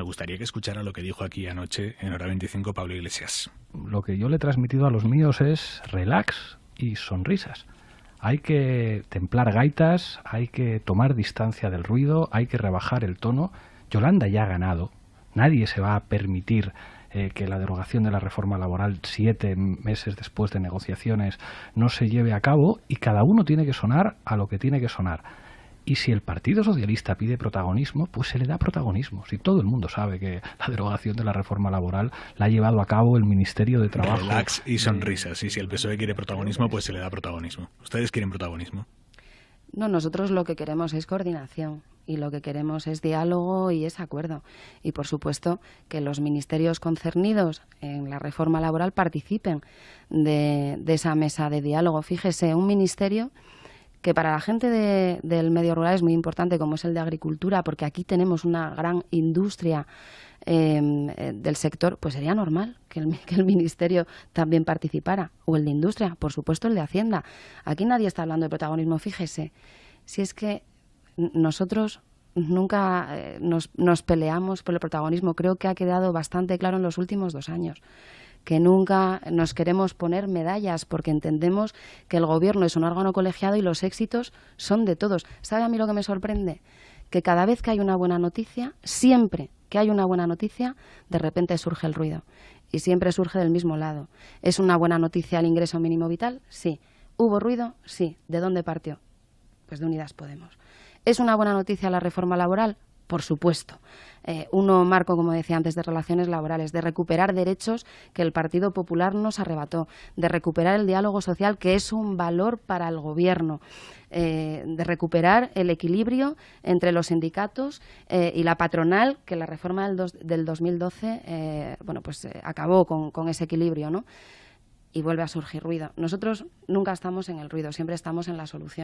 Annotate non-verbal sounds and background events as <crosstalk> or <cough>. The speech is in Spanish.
Me gustaría que escuchara lo que dijo aquí anoche en hora 25 Pablo Iglesias. Lo que yo le he transmitido a los míos es relax y sonrisas. Hay que templar gaitas, hay que tomar distancia del ruido, hay que rebajar el tono. Yolanda ya ha ganado. Nadie se va a permitir eh, que la derogación de la reforma laboral siete meses después de negociaciones no se lleve a cabo y cada uno tiene que sonar a lo que tiene que sonar. Y si el Partido Socialista pide protagonismo, pues se le da protagonismo. Si todo el mundo sabe que la derogación de la reforma laboral la ha llevado a cabo el Ministerio de Trabajo. Relax y sonrisas. Y si el PSOE quiere protagonismo, pues se le da protagonismo. ¿Ustedes quieren protagonismo? No, nosotros lo que queremos es coordinación y lo que queremos es diálogo y es acuerdo. Y, por supuesto, que los ministerios concernidos en la reforma laboral participen de, de esa mesa de diálogo. Fíjese, un ministerio que para la gente del medio rural es muy importante, como es el de agricultura, porque aquí tenemos una gran industria em, eh, del sector, pues sería normal <laughs> que el, Ministerio también participara, o el de Industria, por supuesto el de Hacienda. Aquí nadie está hablando de protagonismo, fíjese. Si es que nosotros nunca eh, nos peleamos por el protagonismo, creo que ha quedado bastante claro en los últimos dos años que nunca nos queremos poner medallas porque entendemos que el gobierno es un órgano colegiado y los éxitos son de todos. ¿Sabe a mí lo que me sorprende? Que cada vez que hay una buena noticia, siempre que hay una buena noticia, de repente surge el ruido y siempre surge del mismo lado. ¿Es una buena noticia el ingreso mínimo vital? Sí. ¿Hubo ruido? Sí. ¿De dónde partió? Pues de Unidas Podemos. ¿Es una buena noticia la reforma laboral? por supuesto. Eh, uno marco, como decía antes, de relaciones laborales, de recuperar derechos que el Partido Popular nos arrebató, de recuperar el diálogo social, que es un valor para el Gobierno, eh, de recuperar el equilibrio entre los sindicatos eh, y la patronal, que la reforma del, dos, del 2012 bueno, pues, acabó con, con ese equilibrio. ¿no? Y vuelve a surgir ruido. Nosotros nunca estamos en el ruido, siempre estamos en la solución.